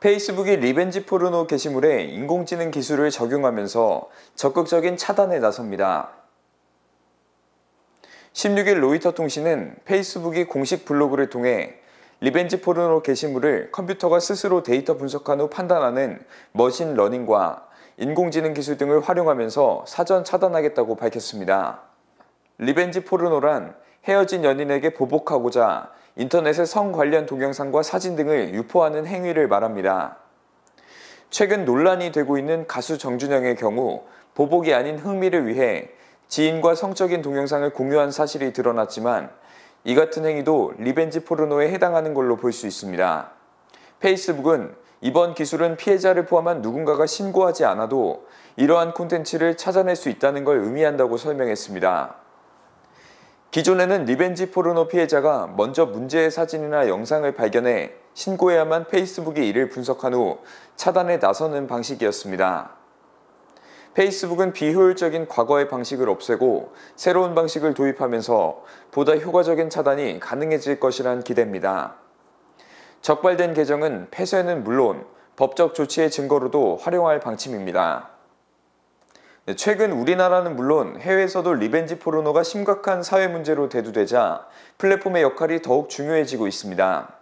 페이스북이 리벤지 포르노 게시물에 인공지능 기술을 적용하면서 적극적인 차단에 나섭니다. 16일 로이터 통신은 페이스북이 공식 블로그를 통해 리벤지 포르노 게시물을 컴퓨터가 스스로 데이터 분석한 후 판단하는 머신 러닝과 인공지능 기술 등을 활용하면서 사전 차단하겠다고 밝혔습니다. 리벤지 포르노란 헤어진 연인에게 보복하고자 인터넷에 성 관련 동영상과 사진 등을 유포하는 행위를 말합니다. 최근 논란이 되고 있는 가수 정준영의 경우 보복이 아닌 흥미를 위해 지인과 성적인 동영상을 공유한 사실이 드러났지만 이 같은 행위도 리벤지 포르노에 해당하는 걸로 볼 수 있습니다. 페이스북은 이번 기술은 피해자를 포함한 누군가가 신고하지 않아도 이러한 콘텐츠를 찾아낼 수 있다는 걸 의미한다고 설명했습니다. 기존에는 리벤지 포르노 피해자가 먼저 문제의 사진이나 영상을 발견해 신고해야만 페이스북이 이를 분석한 후 차단에 나서는 방식이었습니다. 페이스북은 비효율적인 과거의 방식을 없애고 새로운 방식을 도입하면서 보다 효과적인 차단이 가능해질 것이란 기대입니다. 적발된 계정은 폐쇄는 물론 법적 조치의 증거로도 활용할 방침입니다. 네, 최근 우리나라는 물론 해외에서도 리벤지 포르노가 심각한 사회 문제로 대두되자 플랫폼의 역할이 더욱 중요해지고 있습니다.